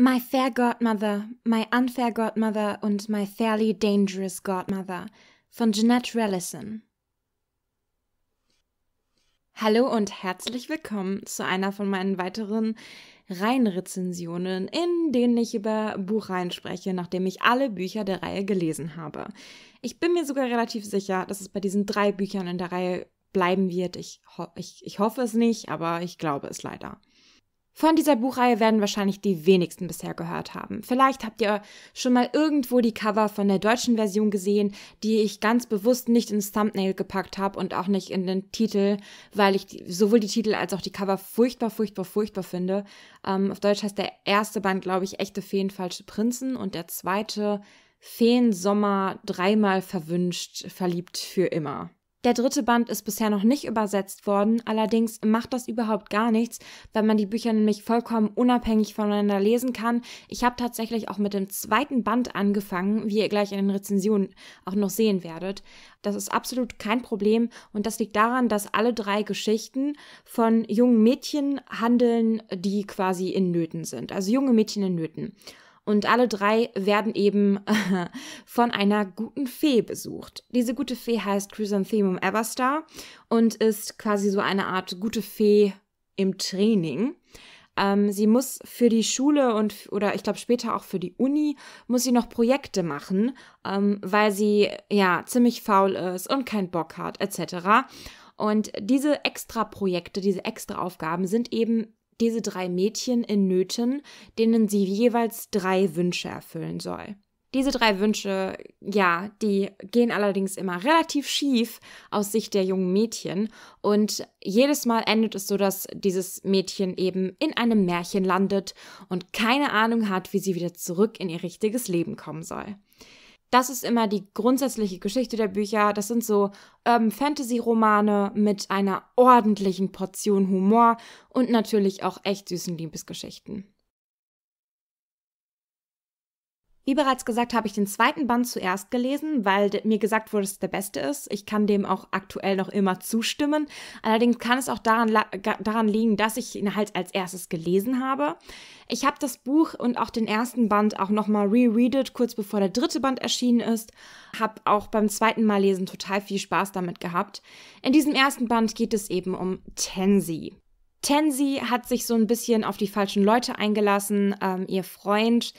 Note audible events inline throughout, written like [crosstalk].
My Fair Godmother, My Unfair Godmother und My Fairly Dangerous Godmother von Jeanette Rallison. Hallo und herzlich willkommen zu einer von meinen weiteren Reihenrezensionen, in denen ich über Buchreihen spreche, nachdem ich alle Bücher der Reihe gelesen habe. Ich bin mir sogar relativ sicher, dass es bei diesen drei Büchern in der Reihe bleiben wird. Ich, ho ich, ich hoffe es nicht, aber ich glaube es leider. Von dieser Buchreihe werden wahrscheinlich die wenigsten bisher gehört haben. Vielleicht habt ihr schon mal irgendwo die Cover von der deutschen Version gesehen, die ich ganz bewusst nicht ins Thumbnail gepackt habe und auch nicht in den Titel, weil ich sowohl die Titel als auch die Cover furchtbar, furchtbar, furchtbar finde. Ähm, auf Deutsch heißt der erste Band, glaube ich, Echte Feen, falsche Prinzen und der zweite Feensommer dreimal verwünscht, verliebt für immer. Der dritte Band ist bisher noch nicht übersetzt worden, allerdings macht das überhaupt gar nichts, weil man die Bücher nämlich vollkommen unabhängig voneinander lesen kann. Ich habe tatsächlich auch mit dem zweiten Band angefangen, wie ihr gleich in den Rezensionen auch noch sehen werdet. Das ist absolut kein Problem und das liegt daran, dass alle drei Geschichten von jungen Mädchen handeln, die quasi in Nöten sind, also junge Mädchen in Nöten. Und alle drei werden eben [laughs] von einer guten Fee besucht. Diese gute Fee heißt Chrysanthemum Everstar und ist quasi so eine Art gute Fee im Training ähm, sie muss für die Schule und oder ich glaube später auch für die Uni muss sie noch Projekte machen, ähm, weil sie ja ziemlich faul ist und keinen Bock hat etc. Und diese extra Projekte, diese extra Aufgaben sind eben diese drei Mädchen in Nöten, denen sie jeweils drei Wünsche erfüllen soll. Diese drei Wünsche, ja, die gehen allerdings immer relativ schief aus Sicht der jungen Mädchen und jedes Mal endet es so, dass dieses Mädchen eben in einem Märchen landet und keine Ahnung hat, wie sie wieder zurück in ihr richtiges Leben kommen soll. Das ist immer die grundsätzliche Geschichte der Bücher. Das sind so ähm, Fantasy-Romane mit einer ordentlichen Portion Humor und natürlich auch echt süßen Liebesgeschichten. Wie bereits gesagt, habe ich den zweiten Band zuerst gelesen, weil mir gesagt wurde, dass es der beste ist. Ich kann dem auch aktuell noch immer zustimmen. Allerdings kann es auch daran, daran liegen, dass ich ihn halt als erstes gelesen habe. Ich habe das Buch und auch den ersten Band auch nochmal rereadet, kurz bevor der dritte Band erschienen ist. Habe auch beim zweiten Mal lesen total viel Spaß damit gehabt. In diesem ersten Band geht es eben um Tensi. Tensi hat sich so ein bisschen auf die falschen Leute eingelassen. Ähm, ihr Freund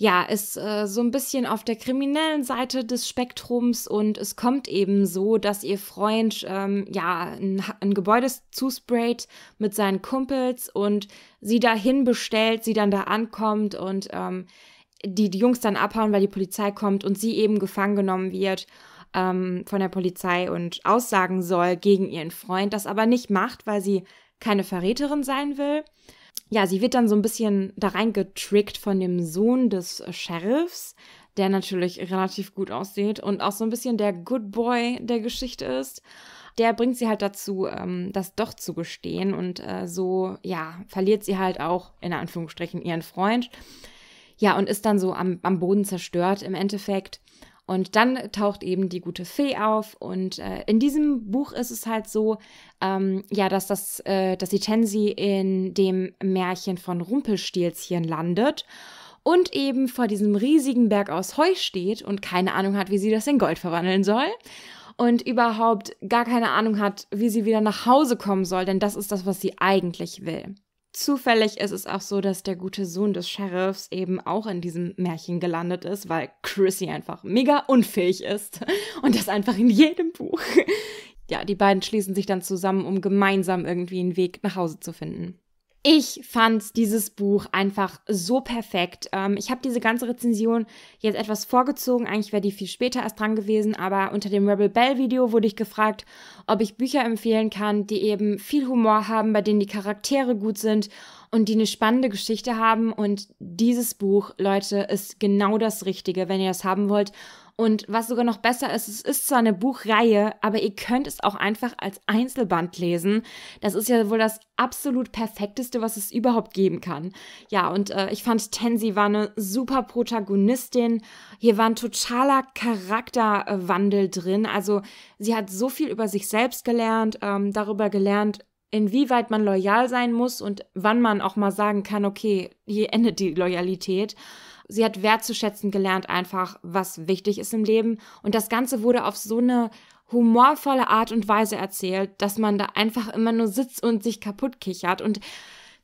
ja, ist äh, so ein bisschen auf der kriminellen Seite des Spektrums und es kommt eben so, dass ihr Freund ähm, ja ein, ein Gebäude zusprayt mit seinen Kumpels und sie dahin bestellt, sie dann da ankommt und ähm, die, die Jungs dann abhauen, weil die Polizei kommt und sie eben gefangen genommen wird ähm, von der Polizei und aussagen soll gegen ihren Freund, das aber nicht macht, weil sie keine Verräterin sein will ja, sie wird dann so ein bisschen da reingetrickt von dem Sohn des äh, Sheriffs, der natürlich relativ gut aussieht und auch so ein bisschen der Good Boy der Geschichte ist. Der bringt sie halt dazu, ähm, das doch zu gestehen und äh, so, ja, verliert sie halt auch in Anführungsstrichen ihren Freund. Ja, und ist dann so am, am Boden zerstört im Endeffekt. Und dann taucht eben die gute Fee auf. Und äh, in diesem Buch ist es halt so, ähm, ja, dass das, äh, dass die Tensi in dem Märchen von Rumpelstilzchen landet und eben vor diesem riesigen Berg aus Heu steht und keine Ahnung hat, wie sie das in Gold verwandeln soll und überhaupt gar keine Ahnung hat, wie sie wieder nach Hause kommen soll, denn das ist das, was sie eigentlich will. Zufällig ist es auch so, dass der gute Sohn des Sheriffs eben auch in diesem Märchen gelandet ist, weil Chrissy einfach mega unfähig ist. [laughs] Und das einfach in jedem Buch. [laughs] Ja, die beiden schließen sich dann zusammen, um gemeinsam irgendwie einen Weg nach Hause zu finden. Ich fand dieses Buch einfach so perfekt. Ähm, ich habe diese ganze Rezension jetzt etwas vorgezogen. Eigentlich wäre die viel später erst dran gewesen, aber unter dem Rebel Bell Video wurde ich gefragt, ob ich Bücher empfehlen kann, die eben viel Humor haben, bei denen die Charaktere gut sind und die eine spannende Geschichte haben. Und dieses Buch, Leute, ist genau das Richtige, wenn ihr das haben wollt. Und was sogar noch besser ist, es ist zwar eine Buchreihe, aber ihr könnt es auch einfach als Einzelband lesen. Das ist ja wohl das absolut perfekteste, was es überhaupt geben kann. Ja, und äh, ich fand Tensi war eine super Protagonistin. Hier war ein totaler Charakterwandel drin. Also sie hat so viel über sich selbst gelernt, ähm, darüber gelernt, inwieweit man loyal sein muss und wann man auch mal sagen kann, okay, hier endet die Loyalität sie hat wertzuschätzen gelernt einfach, was wichtig ist im Leben. Und das Ganze wurde auf so eine humorvolle Art und Weise erzählt, dass man da einfach immer nur sitzt und sich kaputt kichert. Und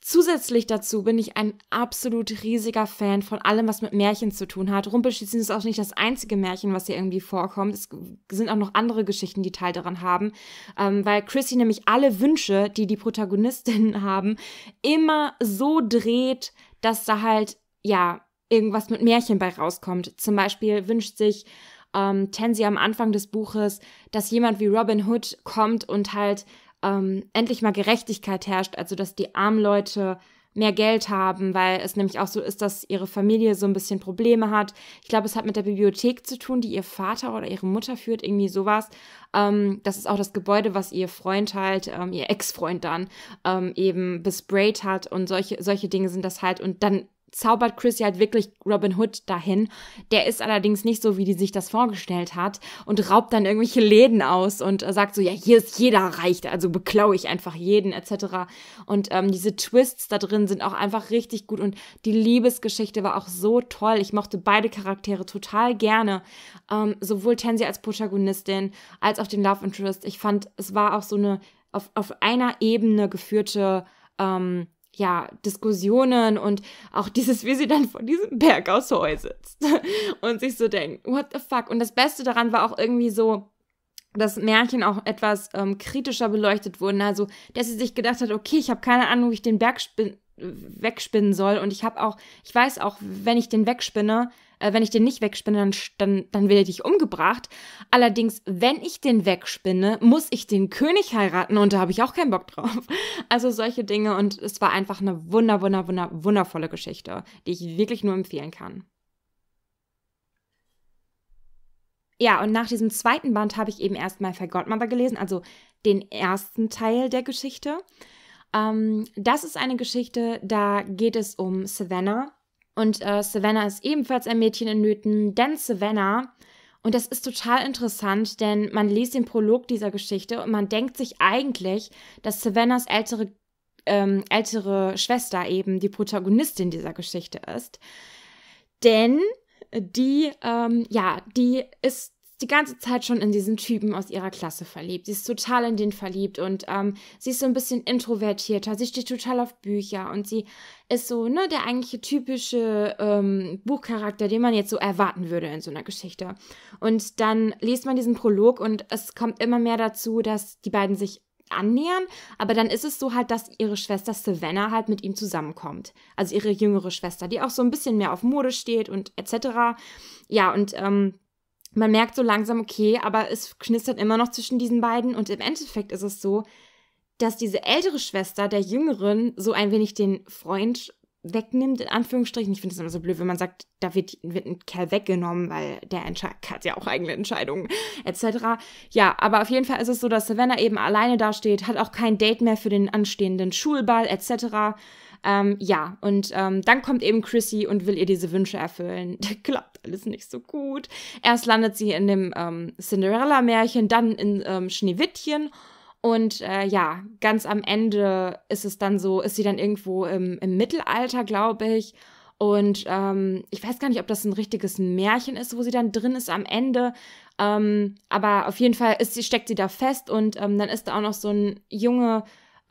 zusätzlich dazu bin ich ein absolut riesiger Fan von allem, was mit Märchen zu tun hat. Rumpelstilzchen ist auch nicht das einzige Märchen, was hier irgendwie vorkommt. Es sind auch noch andere Geschichten, die Teil daran haben, ähm, weil Chrissy nämlich alle Wünsche, die die Protagonistinnen haben, immer so dreht, dass da halt ja irgendwas mit Märchen bei rauskommt. Zum Beispiel wünscht sich ähm, Tansy am Anfang des Buches, dass jemand wie Robin Hood kommt und halt ähm, endlich mal Gerechtigkeit herrscht, also dass die armen Leute mehr Geld haben, weil es nämlich auch so ist, dass ihre Familie so ein bisschen Probleme hat. Ich glaube, es hat mit der Bibliothek zu tun, die ihr Vater oder ihre Mutter führt, irgendwie sowas. Ähm, das ist auch das Gebäude, was ihr Freund halt, ähm, ihr Ex-Freund dann, ähm, eben besprayt hat und solche, solche Dinge sind das halt. Und dann zaubert Chrissy halt wirklich Robin Hood dahin. Der ist allerdings nicht so, wie die sich das vorgestellt hat und raubt dann irgendwelche Läden aus und äh, sagt so, ja, hier ist jeder reicht, also beklaue ich einfach jeden etc. Und ähm, diese Twists da drin sind auch einfach richtig gut und die Liebesgeschichte war auch so toll. Ich mochte beide Charaktere total gerne, ähm, sowohl Tansy als Protagonistin als auch den Love Interest. Ich fand, es war auch so eine auf, auf einer Ebene geführte ähm, ja, Diskussionen und auch dieses, wie sie dann vor diesem Berg aus Heu sitzt [laughs] und sich so denkt, what the fuck? Und das Beste daran war auch irgendwie so, dass Märchen auch etwas ähm, kritischer beleuchtet wurden. Also, dass sie sich gedacht hat, okay, ich habe keine Ahnung, wie ich den Berg spin wegspinnen soll. Und ich habe auch, ich weiß auch, wenn ich den wegspinne, äh, wenn ich den nicht wegspinne, dann, dann, dann werde ich umgebracht. Allerdings, wenn ich den wegspinne, muss ich den König heiraten und da habe ich auch keinen Bock drauf. [laughs] Also solche Dinge und es war einfach eine wunder, wunder, wunder, wundervolle Geschichte, die ich wirklich nur empfehlen kann. Ja, und nach diesem zweiten Band habe ich eben erstmal Forgotten gelesen, also den ersten Teil der Geschichte. Ähm, das ist eine Geschichte, da geht es um Savannah, und äh, Savannah ist ebenfalls ein Mädchen in Nöten, denn Savannah, und das ist total interessant, denn man liest den Prolog dieser Geschichte und man denkt sich eigentlich, dass Savannahs ältere, ähm, ältere Schwester eben die Protagonistin dieser Geschichte ist. Denn die, ähm, ja, die ist die ganze Zeit schon in diesen Typen aus ihrer Klasse verliebt. Sie ist total in den verliebt und ähm, sie ist so ein bisschen introvertierter. Sie steht total auf Bücher und sie ist so, ne, der eigentliche typische ähm, Buchcharakter, den man jetzt so erwarten würde in so einer Geschichte. Und dann liest man diesen Prolog und es kommt immer mehr dazu, dass die beiden sich annähern, aber dann ist es so halt, dass ihre Schwester Savannah halt mit ihm zusammenkommt. Also ihre jüngere Schwester, die auch so ein bisschen mehr auf Mode steht und etc. Ja, und ähm, man merkt so langsam, okay, aber es knistert immer noch zwischen diesen beiden und im Endeffekt ist es so, dass diese ältere Schwester der Jüngeren so ein wenig den Freund wegnimmt, in Anführungsstrichen. Ich finde es immer so blöd, wenn man sagt, da wird, wird ein Kerl weggenommen, weil der hat ja auch eigene Entscheidungen, etc. Ja, aber auf jeden Fall ist es so, dass Savannah eben alleine dasteht, hat auch kein Date mehr für den anstehenden Schulball, etc. Ähm, ja, und ähm, dann kommt eben Chrissy und will ihr diese Wünsche erfüllen. [laughs] Klappt alles nicht so gut. Erst landet sie in dem ähm, Cinderella-Märchen, dann in ähm, Schneewittchen. Und äh, ja, ganz am Ende ist es dann so, ist sie dann irgendwo im, im Mittelalter, glaube ich. Und ähm, ich weiß gar nicht, ob das ein richtiges Märchen ist, wo sie dann drin ist am Ende. Ähm, aber auf jeden Fall ist sie, steckt sie da fest und ähm, dann ist da auch noch so ein Junge,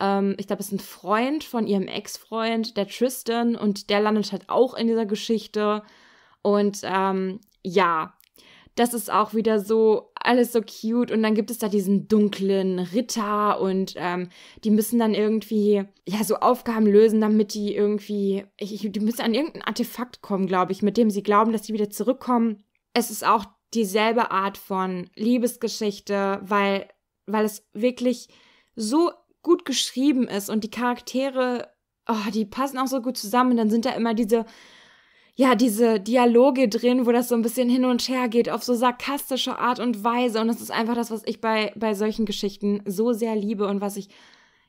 ähm, ich glaube, es ist ein Freund von ihrem Ex-Freund, der Tristan, und der landet halt auch in dieser Geschichte. Und ähm, ja, das ist auch wieder so alles so cute. Und dann gibt es da diesen dunklen Ritter und ähm, die müssen dann irgendwie ja so Aufgaben lösen, damit die irgendwie, ich, die müssen an irgendein Artefakt kommen, glaube ich, mit dem sie glauben, dass sie wieder zurückkommen. Es ist auch dieselbe Art von Liebesgeschichte, weil, weil es wirklich so gut geschrieben ist und die Charaktere, oh, die passen auch so gut zusammen. dann sind da immer diese, ja, diese Dialoge drin, wo das so ein bisschen hin und her geht, auf so sarkastische Art und Weise. Und das ist einfach das, was ich bei, bei solchen Geschichten so sehr liebe und was ich,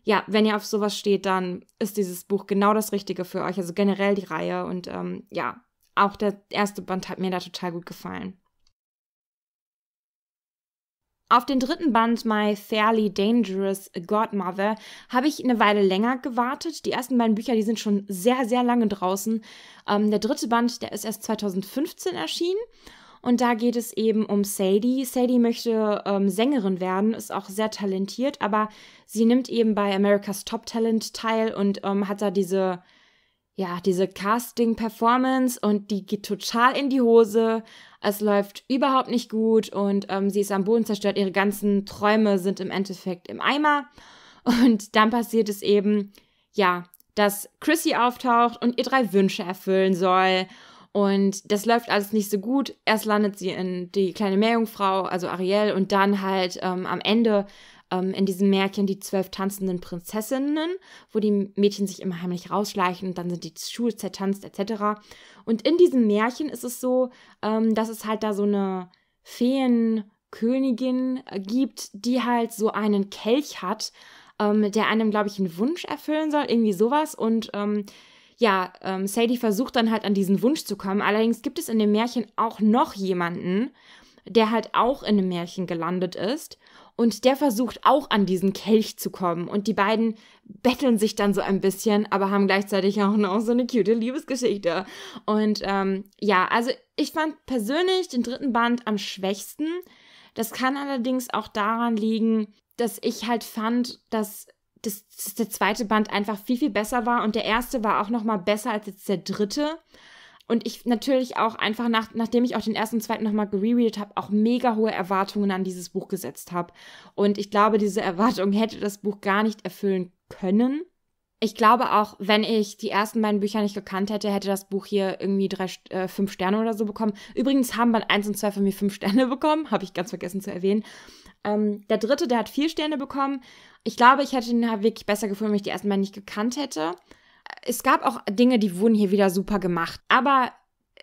ja, wenn ihr auf sowas steht, dann ist dieses Buch genau das Richtige für euch. Also generell die Reihe und ähm, ja, auch der erste Band hat mir da total gut gefallen. Auf den dritten Band My Fairly Dangerous Godmother habe ich eine Weile länger gewartet. Die ersten beiden Bücher, die sind schon sehr, sehr lange draußen. Ähm, der dritte Band, der ist erst 2015 erschienen. Und da geht es eben um Sadie. Sadie möchte ähm, Sängerin werden, ist auch sehr talentiert, aber sie nimmt eben bei America's Top Talent teil und ähm, hat da diese ja, diese Casting-Performance und die geht total in die Hose. Es läuft überhaupt nicht gut und ähm, sie ist am Boden zerstört. Ihre ganzen Träume sind im Endeffekt im Eimer. [laughs] Und dann passiert es eben, ja, dass Chrissy auftaucht und ihr drei Wünsche erfüllen soll. Und das läuft alles nicht so gut. Erst landet sie in die kleine Meerjungfrau, also Ariel, und dann halt ähm, am Ende ähm, in diesem Märchen die zwölf tanzenden Prinzessinnen, wo die Mädchen sich immer heimlich rausschleichen und dann sind die Schuhe zertanzt etc. Und in diesem Märchen ist es so, ähm, dass es halt da so eine Feenkönigin äh, gibt, die halt so einen Kelch hat, ähm, der einem, glaube ich, einen Wunsch erfüllen soll, irgendwie sowas. Und ähm, ja, ähm, Sadie versucht dann halt an diesen Wunsch zu kommen. Allerdings gibt es in dem Märchen auch noch jemanden, der halt auch in einem Märchen gelandet ist. Und der versucht auch an diesen Kelch zu kommen. Und die beiden betteln sich dann so ein bisschen, aber haben gleichzeitig auch noch so eine cute Liebesgeschichte. Und ähm, ja, also ich fand persönlich den dritten Band am schwächsten. Das kann allerdings auch daran liegen, dass ich halt fand, dass das, das, der zweite Band einfach viel, viel besser war und der erste war auch noch mal besser als jetzt der dritte. Und ich natürlich auch einfach, nach, nachdem ich auch den ersten und zweiten nochmal gerereadet habe, auch mega hohe Erwartungen an dieses Buch gesetzt habe. Und ich glaube, diese Erwartung hätte das Buch gar nicht erfüllen können. Ich glaube auch, wenn ich die ersten beiden Bücher nicht gekannt hätte, hätte das Buch hier irgendwie drei, äh, fünf Sterne oder so bekommen. Übrigens haben Band 1 und 2 von mir fünf Sterne [laughs] bekommen, habe ich ganz vergessen zu erwähnen. Ähm, der dritte, der hat vier Sterne bekommen. Ich glaube, ich hätte den halt wirklich besser gefunden, wenn ich die ersten beiden nicht gekannt hätte es gab auch Dinge, die wurden hier wieder super gemacht. Aber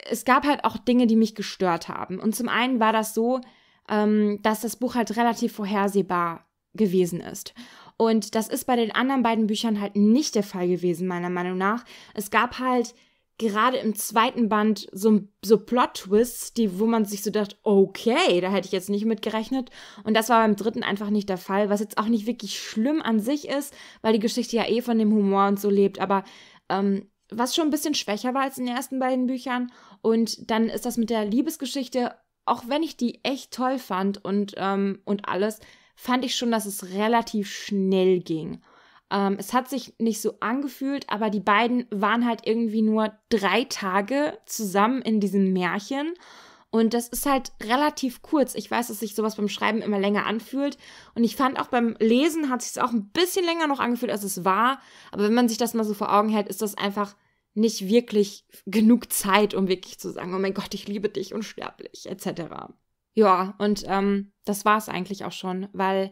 es gab halt auch Dinge, die mich gestört haben. Und zum einen war das so, ähm, dass das Buch halt relativ vorhersehbar gewesen ist. Und das ist bei den anderen beiden Büchern halt nicht der Fall gewesen, meiner Meinung nach. Es gab halt gerade im zweiten Band so, so Plot-Twists, die, wo man sich so dachte, okay, da hätte ich jetzt nicht mit gerechnet. Und das war beim dritten einfach nicht der Fall, was jetzt auch nicht wirklich schlimm an sich ist, weil die Geschichte ja eh von dem Humor und so lebt. Aber ähm, was schon ein bisschen schwächer war als in den ersten beiden Büchern. Und dann ist das mit der Liebesgeschichte, auch wenn ich die echt toll fand und, ähm, und alles, fand ich schon, dass es relativ schnell ging. Ähm, es hat sich nicht so angefühlt, aber die beiden waren halt irgendwie nur drei Tage zusammen in diesem Märchen. Und das ist halt relativ kurz. Ich weiß, dass sich sowas beim Schreiben immer länger anfühlt. Und ich fand auch beim Lesen hat sich auch ein bisschen länger noch angefühlt, als es war. Aber wenn man sich das mal so vor Augen hält, ist das einfach nicht wirklich genug Zeit, um wirklich zu sagen, oh mein Gott, ich liebe dich unsterblich, etc. Ja, und ähm, das war es eigentlich auch schon, weil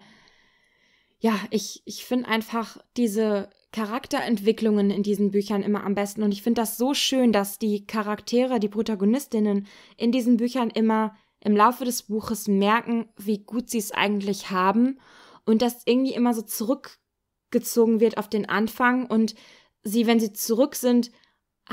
ja, ich, ich finde einfach diese Charakterentwicklungen in diesen Büchern immer am besten. Und ich finde das so schön, dass die Charaktere, die Protagonistinnen in diesen Büchern immer im Laufe des Buches merken, wie gut sie es eigentlich haben und dass irgendwie immer so zurückgezogen wird auf den Anfang und sie, wenn sie zurück sind,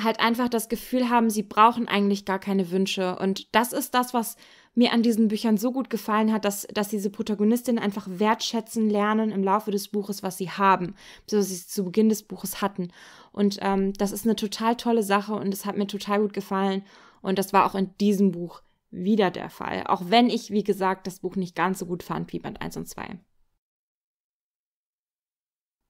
halt einfach das Gefühl haben, sie brauchen eigentlich gar keine Wünsche. Und das ist das, was mir an diesen Büchern so gut gefallen hat, dass, dass diese Protagonistinnen einfach wertschätzen lernen im Laufe des Buches, was sie haben, so was sie zu Beginn des Buches hatten. Und ähm, das ist eine total tolle Sache und es hat mir total gut gefallen. Und das war auch in diesem Buch wieder der Fall. Auch wenn ich, wie gesagt, das Buch nicht ganz so gut fand wie Band 1 und 2.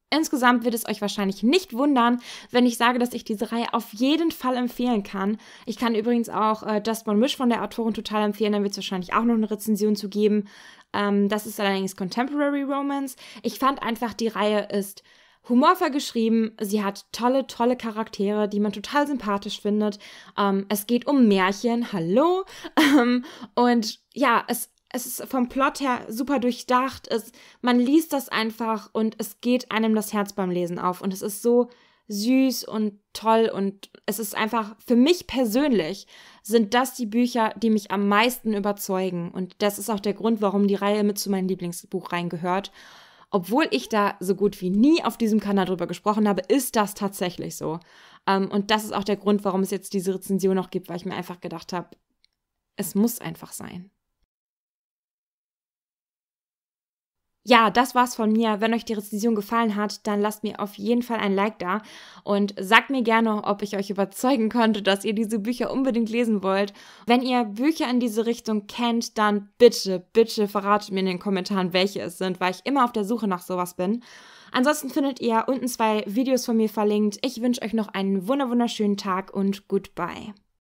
Insgesamt wird es euch wahrscheinlich nicht wundern, wenn ich sage, dass ich diese Reihe auf jeden Fall empfehlen kann. Ich kann übrigens auch äh, Just One Wish von der Autorin total empfehlen, da wird es wahrscheinlich auch noch eine Rezension zu geben. Ähm, das ist allerdings Contemporary Romance. Ich fand einfach, die Reihe ist humorvoll geschrieben, sie hat tolle, tolle Charaktere, die man total sympathisch findet. Ähm, es geht um Märchen, hallo. [laughs] Ähm, und ja, es es ist vom Plot her super durchdacht. Es, man liest das einfach und es geht einem das Herz beim Lesen auf. Und es ist so süß und toll und es ist einfach, für mich persönlich sind das die Bücher, die mich am meisten überzeugen. Und das ist auch der Grund, warum die Reihe mit zu meinem Lieblingsbuch reingehört. Obwohl ich da so gut wie nie auf diesem Kanal drüber gesprochen habe, ist das tatsächlich so. Ähm, und das ist auch der Grund, warum es jetzt diese Rezension noch gibt, weil ich mir einfach gedacht habe, es muss einfach sein. Ja, das war's von mir. Wenn euch die Rezension gefallen hat, dann lasst mir auf jeden Fall ein Like da und sagt mir gerne, ob ich euch überzeugen konnte, dass ihr diese Bücher unbedingt lesen wollt. Wenn ihr Bücher in diese Richtung kennt, dann bitte, bitte verratet mir in den Kommentaren, welche es sind, weil ich immer auf der Suche nach sowas bin. Ansonsten findet ihr unten zwei Videos von mir verlinkt. Ich wünsche euch noch einen wunderschönen Tag und goodbye.